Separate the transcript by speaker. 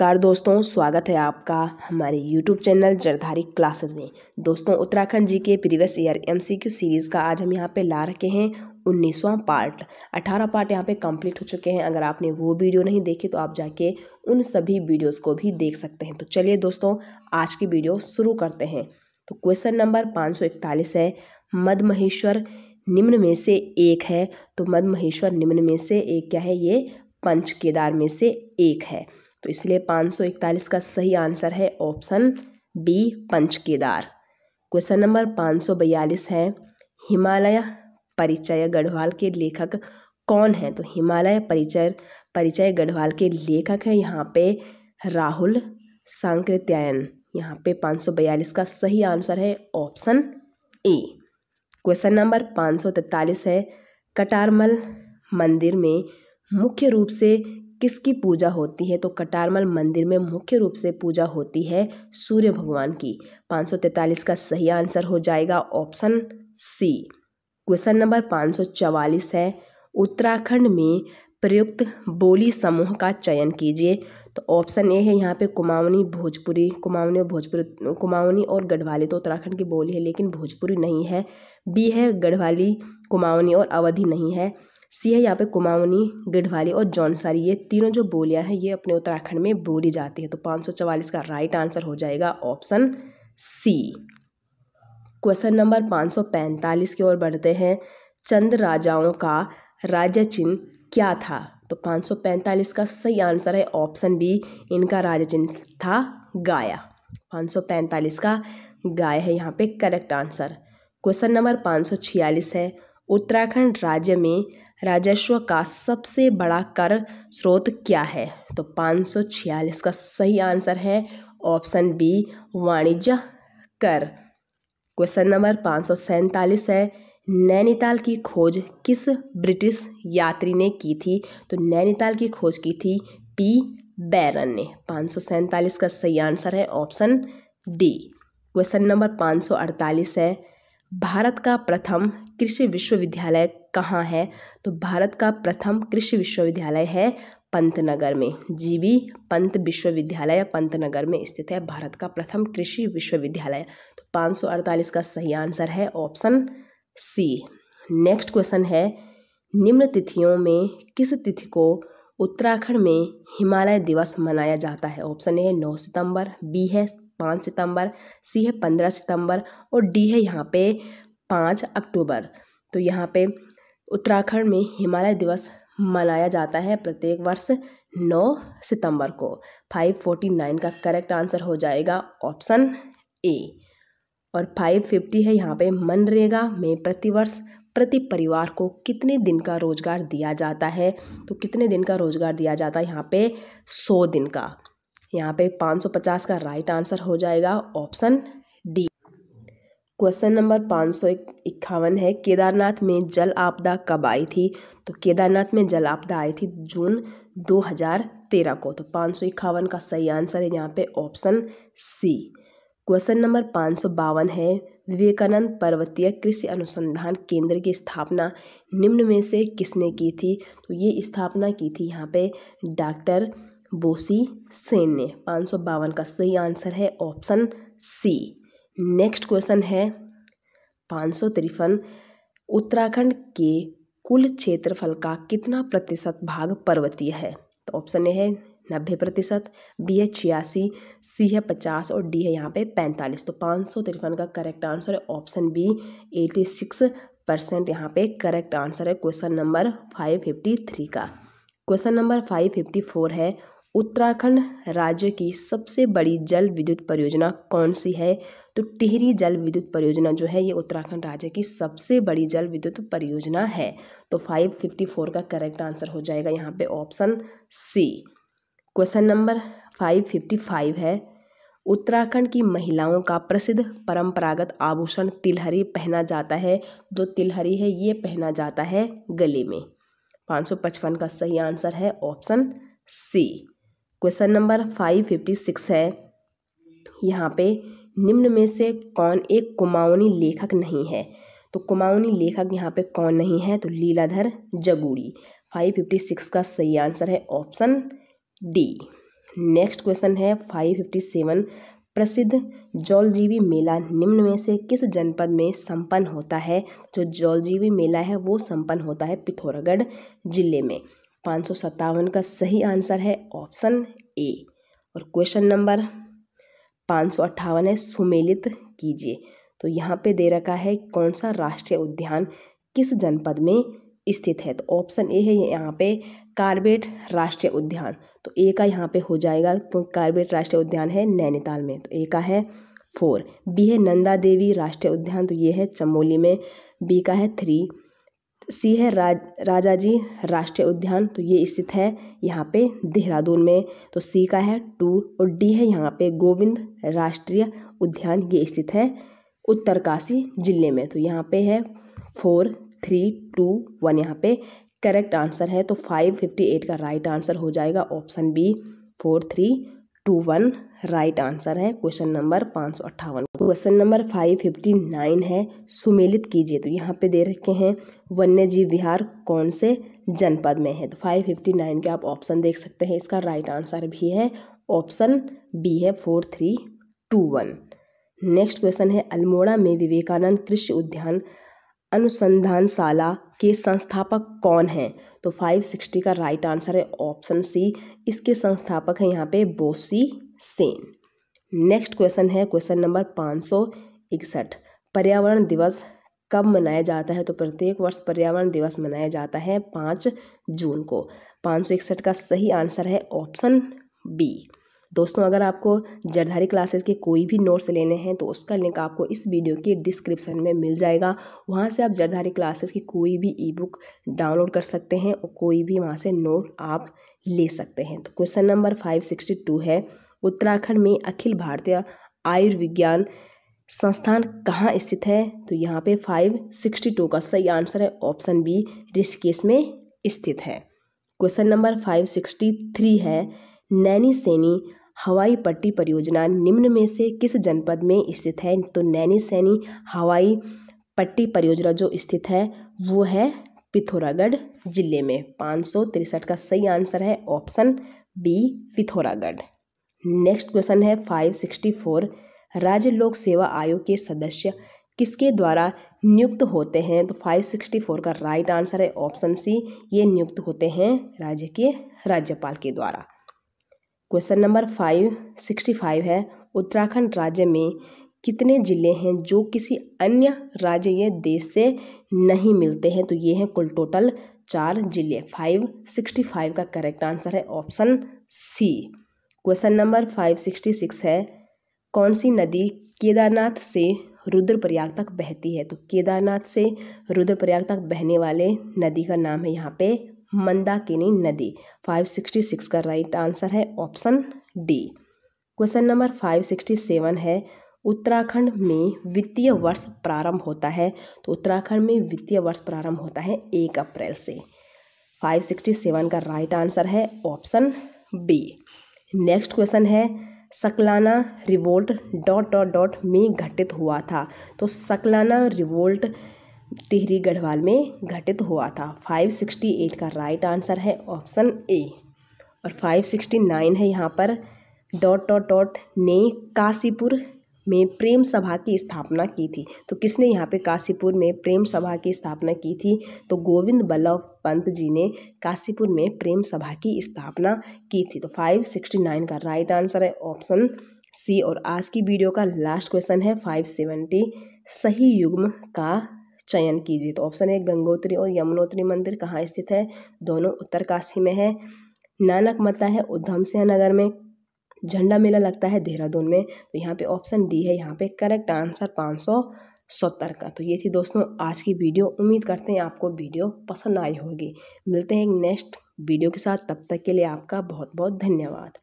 Speaker 1: नमस्कार दोस्तों स्वागत है आपका हमारे यूट्यूब चैनल जरधारी क्लासेस में दोस्तों उत्तराखंड जी के प्रीवियस ईयर एम सीरीज़ का आज हम यहाँ पे ला रखे हैं उन्नीसवां पार्ट अठारह पार्ट यहाँ पे कंप्लीट हो चुके हैं अगर आपने वो वीडियो नहीं देखी तो आप जाके उन सभी वीडियोस को भी देख सकते हैं तो चलिए दोस्तों आज की वीडियो शुरू करते हैं तो क्वेश्चन नंबर पाँच है मद महेश्वर निम्न में से एक है तो मद महेश्वर निम्न में से एक क्या है ये पंच केदार में से एक है तो इसलिए पाँच का सही आंसर है option D Panch Kedar question number 542 है हिमालय परिचय गढ़वाल के लेखक कौन है तो हिमालय परिचय परिचय गढ़वाल के लेखक है यहाँ पे राहुल सांकृत्यायन यहाँ पे 542 का सही आंसर है ऑप्शन ए क्वेश्चन नंबर 543 है कटारमल मंदिर में मुख्य रूप से किसकी पूजा होती है तो कटारमल मंदिर में मुख्य रूप से पूजा होती है सूर्य भगवान की 543 का सही आंसर हो जाएगा ऑप्शन सी क्वेश्चन नंबर 544 है उत्तराखंड में प्रयुक्त बोली समूह का चयन कीजिए तो ऑप्शन ए है यहाँ पे कुमाऊनी भोजपुरी कुमाऊनी और भोजपुरी कुमाऊनी और गढ़वाली तो उत्तराखंड की बोली है लेकिन भोजपुरी नहीं है बी है गढ़वाली कुमाऊनी और अवधि नहीं है सी है यहाँ पे कुमाऊनी गिढ़वाली और जौनसारी ये तीनों जो बोलियाँ हैं ये अपने उत्तराखंड में बोली जाती है तो पाँच का राइट आंसर हो जाएगा ऑप्शन सी क्वेश्चन नंबर 545 की ओर बढ़ते हैं चंद राजाओं का राज्य चिन्ह क्या था तो 545 का सही आंसर है ऑप्शन बी इनका राज्य चिन्ह था गाया 545 का गाय है यहाँ पे करेक्ट आंसर क्वेश्चन नंबर 546 है उत्तराखंड राज्य में राजस्व का सबसे बड़ा कर स्रोत क्या है तो पाँच सौ छियालीस का सही आंसर है ऑप्शन बी वाणिज्य कर क्वेश्चन नंबर पाँच सौ है नैनीताल की खोज किस ब्रिटिश यात्री ने की थी तो नैनीताल की खोज की थी पी बैरन ने पाँच सौ का सही आंसर है ऑप्शन डी क्वेश्चन नंबर पाँच सौ अड़तालीस है भारत का प्रथम कृषि विश्वविद्यालय कहाँ है तो भारत का प्रथम कृषि विश्वविद्यालय है पंतनगर में जी बी पंत विश्वविद्यालय पंतनगर में स्थित है भारत का प्रथम कृषि विश्वविद्यालय तो 548 का सही आंसर है ऑप्शन सी नेक्स्ट क्वेश्चन है निम्न तिथियों में किस तिथि को उत्तराखंड में हिमालय दिवस मनाया जाता है ऑप्शन ए नौ सितंबर बी है पाँच सितंबर सी है पंद्रह सितंबर और डी है यहाँ पे पाँच अक्टूबर तो यहाँ पे उत्तराखंड में हिमालय दिवस मनाया जाता है प्रत्येक वर्ष नौ सितंबर को फाइव फोर्टी नाइन का करेक्ट आंसर हो जाएगा ऑप्शन ए और फाइव फिफ्टी है यहाँ पे मनरेगा में प्रतिवर्ष प्रति परिवार को कितने दिन का रोज़गार दिया जाता है तो कितने दिन का रोज़गार दिया जाता है यहाँ पे सौ दिन का यहाँ पे 550 का राइट आंसर हो जाएगा ऑप्शन डी क्वेश्चन नंबर पाँच सौ इक्यावन है केदारनाथ में जल आपदा कब आई थी तो केदारनाथ में जल आपदा आई थी जून 2013 को तो पाँच सौ इक्यावन का सही आंसर है यहाँ पे ऑप्शन सी क्वेश्चन नंबर पाँच सौ बावन है विवेकानंद पर्वतीय कृषि अनुसंधान केंद्र की स्थापना निम्न में से किसने की थी तो ये स्थापना की थी यहाँ पे डॉक्टर बोसी सेन ने पाँच सौ बावन का सही आंसर है ऑप्शन सी नेक्स्ट क्वेश्चन है पाँच सौ उत्तराखंड के कुल क्षेत्रफल का कितना प्रतिशत भाग पर्वतीय है तो ऑप्शन ए है नब्बे प्रतिशत बी है छियासी सी है पचास और डी है यहाँ पे पैंतालीस तो पाँच सौ तिरपन का करेक्ट आंसर है option B eighty six percent यहाँ पे करेक्ट आंसर है question number five fifty three का question number five fifty four है उत्तराखंड राज्य की सबसे बड़ी जल विद्युत परियोजना कौन सी है तो टिहरी जल विद्युत परियोजना जो है ये उत्तराखंड राज्य की सबसे बड़ी जल विद्युत परियोजना है तो 554 का करेक्ट आंसर हो जाएगा यहाँ पे ऑप्शन सी क्वेश्चन नंबर 555 है उत्तराखंड की महिलाओं का प्रसिद्ध परंपरागत आभूषण तिलहरी पहना जाता है जो तिलहरी है ये पहना जाता है गले में पचपन का सही आंसर है option C question number five fifty six है यहाँ पे निम्न में से कौन एक कुमाऊनी लेखक नहीं है तो कुमाऊनी लेखक यहाँ पे कौन नहीं है तो Leeladhar Jagudi five fifty six का सही आंसर है ऑप्शन डी नेक्स्ट क्वेश्चन है फाइव फिफ्टी सेवन प्रसिद्ध जौलजीवी मेला निम्न में से किस जनपद में संपन्न होता है जो जौलजीवी मेला है वो संपन्न होता है पिथौरागढ़ जिले में पाँच सौ सत्तावन का सही आंसर है ऑप्शन ए और क्वेश्चन नंबर पाँच सौ अट्ठावन है सुमेलित कीजिए तो यहाँ पे दे रखा है कौन सा राष्ट्रीय उद्यान किस जनपद में स्थित है तो ऑप्शन ए है यहाँ पे कार्बेट राष्ट्रीय उद्यान तो ए का यहाँ पे हो जाएगा क्योंकि तो कार्बेट राष्ट्रीय उद्यान है नैनीताल में तो ए का है फोर बी है नंदा देवी राष्ट्रीय उद्यान तो ये है चमोली में बी का है थ्री सी है राज राजा जी राष्ट्रीय उद्यान तो ये स्थित है यहाँ पे देहरादून में तो सी का है टू और डी है यहाँ पे गोविंद राष्ट्रीय उद्यान ये स्थित है उत्तरकाशी जिले में तो यहाँ पे है फोर थ्री टू वन यहाँ पे करेक्ट आंसर है तो फाइव फिफ्टी एट का राइट आंसर हो जाएगा option B four three two one right answer है क्वेश्चन नंबर पाँच सौ अट्ठावन question number five fifty nine है सुमेलित कीजिए तो यहाँ पे दे रखे हैं वन्य जीव विहार कौन से जनपद में है तो फाइव फिफ्टी नाइन के आप ऑप्शन देख सकते हैं इसका राइट आंसर भी है ऑप्शन बी है four three two one next question है अल्मोड़ा में विवेकानंद कृषि उद्यान अनुसंधानशाला के संस्थापक कौन हैं तो 560 का राइट आंसर है ऑप्शन सी इसके संस्थापक हैं यहाँ पे बोसी सेन नेक्स्ट क्वेश्चन है क्वेश्चन नंबर पाँच पर्यावरण दिवस कब मनाया जाता है तो प्रत्येक वर्ष पर्यावरण दिवस मनाया जाता है पाँच जून को पाँच का सही आंसर है ऑप्शन बी दोस्तों अगर आपको जरधारी क्लासेस के कोई भी नोट्स लेने हैं तो उसका लिंक आपको इस वीडियो के डिस्क्रिप्शन में मिल जाएगा वहाँ से आप जरधारी क्लासेस की कोई भी ई बुक डाउनलोड कर सकते हैं और कोई भी वहाँ से नोट आप ले सकते हैं तो question number five sixty two है उत्तराखंड में अखिल भारतीय आयुर्विज्ञान संस्थान कहाँ स्थित है तो यहाँ पे फाइव सिक्सटी टू का सही आंसर है ऑप्शन बी ऋषिकेश में स्थित है question number five sixty three है नैनी सैनी हवाई पट्टी परियोजना निम्न में से किस जनपद में स्थित है तो नैनी सैनी हवाई पट्टी परियोजना जो स्थित है वो है पिथौरागढ़ जिले में पाँच का सही आंसर है option B Pithoragarh next question है 564 राज्य लोक सेवा आयोग के सदस्य किसके द्वारा नियुक्त होते हैं तो 564 का राइट आंसर है ऑप्शन सी ये नियुक्त होते हैं राज्य के राज्यपाल के द्वारा question number five sixty five है उत्तराखंड राज्य में कितने ज़िले हैं जो किसी अन्य राज्य या देश से नहीं मिलते हैं तो ये हैं कुल टोटल चार ज़िले फाइव सिक्सटी फाइव का करेक्ट आंसर है option C question number five sixty six है कौन सी नदी केदारनाथ से रुद्रप्रयाग तक बहती है तो केदारनाथ से रुद्रप्रयाग तक बहने वाले नदी का नाम है यहाँ पे मंदाकिनी नदी 566 का राइट आंसर है ऑप्शन डी क्वेश्चन नंबर 567 है उत्तराखंड में वित्तीय वर्ष प्रारंभ होता है तो उत्तराखंड में वित्तीय वर्ष प्रारंभ होता है एक अप्रैल से 567 का राइट आंसर है ऑप्शन बी नेक्स्ट क्वेश्चन है Saklana revolt dot dot dot में घटित हुआ था तो सकलाना रिवोल्ट टिहरी गढ़वाल में घटित हुआ था 568 का राइट आंसर है ऑप्शन ए और 569 है यहाँ पर डॉट डॉट डॉट ने काशीपुर में प्रेम सभा की स्थापना की थी तो किसने यहाँ पे काशीपुर में प्रेम सभा की स्थापना की थी तो गोविंद बल्लभ पंत जी ने काशीपुर में प्रेम सभा की स्थापना की थी तो 569 का राइट आंसर है ऑप्शन सी और आज की वीडियो का लास्ट क्वेश्चन है 570 सही युग्म का चयन कीजिए तो ऑप्शन ए गंगोत्री और यमुनोत्री मंदिर कहाँ स्थित है दोनों उत्तरकाशी में है नानक मता है उधम सिंह नगर में झंडा मेला लगता है देहरादून में तो यहाँ पे ऑप्शन डी है यहाँ पे करेक्ट आंसर पाँच सौ सत्तर का तो ये थी दोस्तों आज की वीडियो उम्मीद करते हैं आपको वीडियो पसंद आई होगी मिलते हैं नेक्स्ट वीडियो के साथ तब तक के लिए आपका बहुत बहुत धन्यवाद